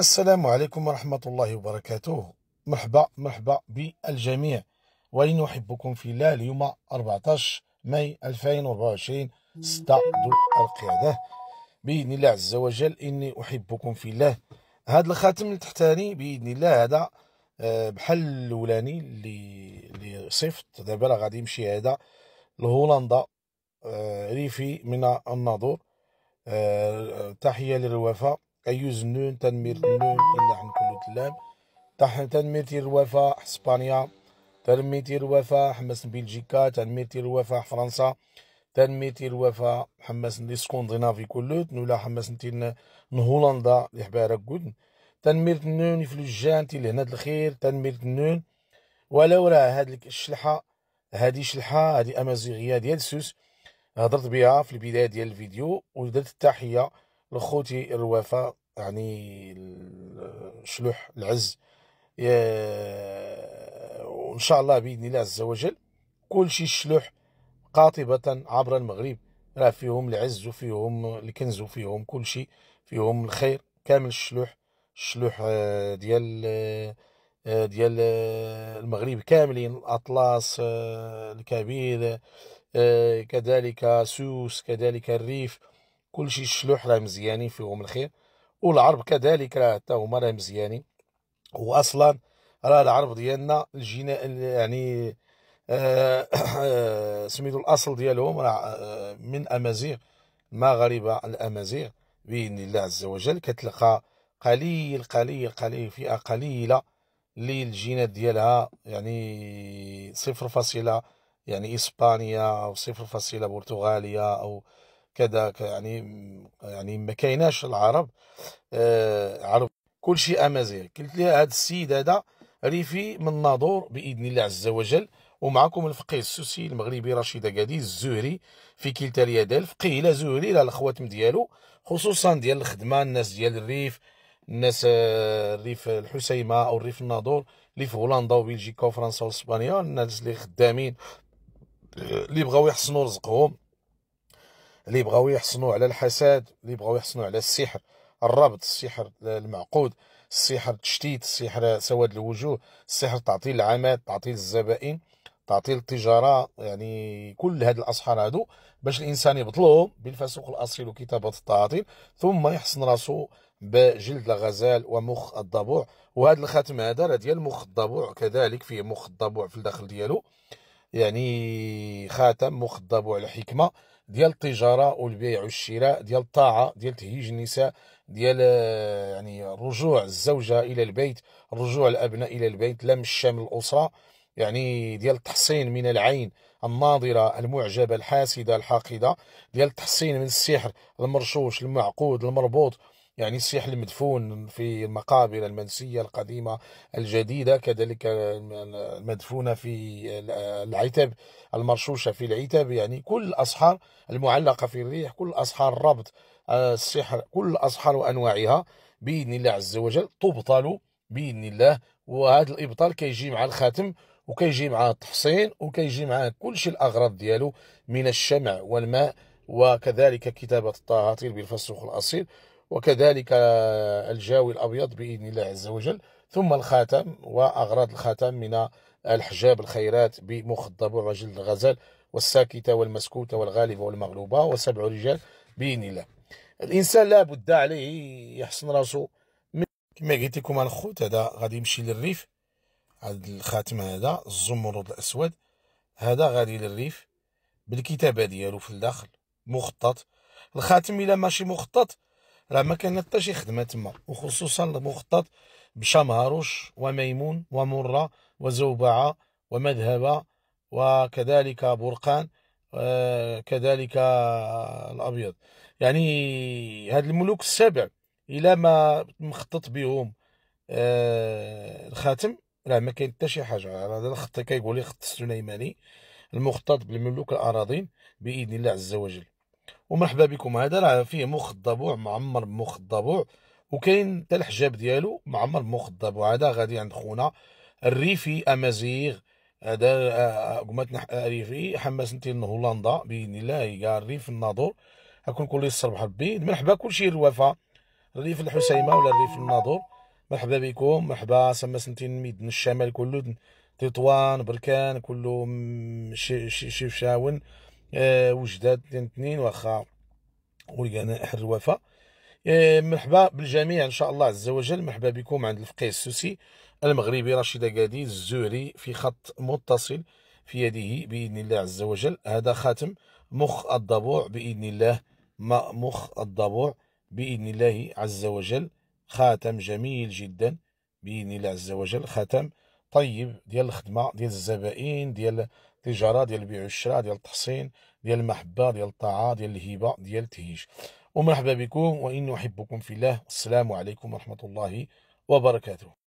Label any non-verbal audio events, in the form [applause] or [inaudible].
السلام عليكم ورحمة الله وبركاته مرحبا مرحبا بالجميع أحبكم في الله اليوم 14 ماي 2024 استعد القيادة بإذن الله عز وجل إني أحبكم في الله هذا الخاتم اللي تحتاني بإذن الله هذا آه، بحال الأولاني اللي اللي صيفط دابا راه غادي يمشي هذا لهولندا آه، ريفي من الناظور آه، تحية للوفاء كيوز نون تنمير نون إلا عن كل تلام تحن تنمير الوفاء إسبانيا تنمير الوفاء حمس بلجيكا تنمير الوفاء فرنسا تنمير الوفاء حمس لي سكوندينافي كلوت نولا حماس تين هولندا اللي حبارة كودن تنمير نون في الجان تي لهنا الخير تنمير نون ولو راه هاد الشلحه هادي شلحه هادي امازيغيه ديال سوس هضرت بها في البدايه ديال الفيديو ودرت التحيه لخوتي الوفاء يعني شلوح العز وان شاء الله باذن الله عز وجل كل شيء شلوح قاطبه عبر المغرب راه فيهم العز وفيهم الكنز وفيهم كل شيء فيهم الخير كامل الشلوح الشلوح آه، ديال آه، آه، ديال المغرب كاملين الاطلس الكبير كذلك سوس كذلك الريف كل شيء الشلوح راه مزيانين فيهم الخير والعرب كذلك راه حتى هما راه مزيانين واصلا راه العرب ديالنا الجناء يعني آه، آه، [coughs] سميتو الاصل ديالهم راه آه، من امازيغ مغاربه الامازيغ باذن الله عز وجل كتلقى قليل قليل قليل فئه قليله اللي الجينات ديالها يعني صفر فاصله يعني اسبانيا او صفر فاصله برتغاليه او كذا يعني يعني ما كايناش العرب آه عرب كل شيء امازيغ قلت لها هذا السيد هذا ريفي من ناظور باذن الله عز وجل ومعكم الفقيه السوسي المغربي رشيد قادي الزهري في كلتا اليدين فقيه لا زهري لا الخواتم ديالو خصوصا ديال الخدمه الناس ديال الريف الناس آه، الريف الحسيمه او الريف الناظور اللي في هولندا وبلجيكا وفرنسا واسبانيا الناس اللي خدامين آه، اللي بغاو يحسنوا رزقهم اللي بغاو يحصنوا على الحسد اللي بغاو يحصنوا على السحر الربط السحر المعقود السحر التشتيت السحر سواد الوجوه السحر تعطيل العماد تعطيل الزبائن تعطيل التجاره يعني كل هاد الاسحار هادو باش الانسان يبطلهم بالفسوق الاصيل وكتابه التعاطيل ثم يحصن راسو بجلد الغزال ومخ الضبوع وهذا الخاتم هذا راه ديال مخ الضبوع كذلك فيه مخ الضبوع في الداخل ديالو يعني خاتم مخضب على حكمه ديال التجاره والبيع والشراء ديال الطاعه ديال تهيج النساء ديال آه، يعني رجوع الزوجه الى البيت رجوع الابناء الى البيت لم الشمل الاسره يعني ديال التحصين من العين الناظرة المعجبة الحاسدة الحاقدة ديال التحصين من السحر المرشوش المعقود المربوط يعني الشيح المدفون في المقابر المنسية القديمة الجديدة كذلك المدفونة في العتب المرشوشة في العتب يعني كل الأسحار المعلقة في الريح كل أصحار الربط آه، السحر كل الأسحار وأنواعها بإذن الله عز وجل تبطل بإذن الله وهذا الإبطال كيجي مع الخاتم وكيجي مع التحصين وكيجي مع كل شيء الأغراض ديالو من الشمع والماء وكذلك كتابة الطهاطير بالفسخ الأصيل وكذلك الجاوي الأبيض بإذن الله عز وجل ثم الخاتم وأغراض الخاتم من الحجاب الخيرات بمخضب الرجل الغزال والساكتة والمسكوتة والغالبة والمغلوبة وسبع رجال بإذن الله الإنسان لا بد عليه يحسن راسه كما قلت لكم الخوت هذا غادي يمشي للريف هذا الخاتم هذا الزمرد الأسود هذا غادي للريف بالكتابة ديالو في الداخل مخطط الخاتم إلا ماشي مخطط راه ما كان حتى شي خدمه تما وخصوصا المخطط بشمهروش وميمون ومره وزوبعه ومذهبه وكذلك برقان آه، كذلك الابيض يعني هاد الملوك السبع الى ما مخطط بهم آه، الخاتم راه ما كاين حتى شي حاجه هذا الخط كيقول لي خط السليماني المخطط بالملوك الاراضين باذن الله عز وجل ومرحبا بكم هذا راه فيه مخ الضبوع معمر بمخ الضبوع وكاين حتى الحجاب ديالو معمر بمخ الضبوع هذا غادي عند خونا الريفي امازيغ هذا آه، آه، قمت آه، ريفي حماس نتي هولندا باذن الله كاع الريف الناظور هاكون كل الصباح ربي مرحبا كلشي الوفا الريف الحسيمه ولا الريف الناظور مرحبا بكم مرحبا سما سنتين ميدن الشمال كله تطوان بركان كله شيف شاون آه، وجداد ديال الاثنين واخا والقنائح الوفاء آه، مرحبا بالجميع ان شاء الله عز وجل مرحبا بكم عند الفقيه السوسي المغربي رشيد قادي الزهري في خط متصل في يده باذن الله عز وجل هذا خاتم مخ الضبوع باذن الله ما مخ الضبوع باذن الله عز وجل خاتم جميل جدا باذن الله عز وجل خاتم طيب ديال الخدمه ديال الزبائن ديال التجاره ديال البيع والشراء ديال التحصين ديال المحبه ديال الطاعه ديال الهبه ديال التهيج ومرحبا بكم وان احبكم في الله السلام عليكم ورحمه الله وبركاته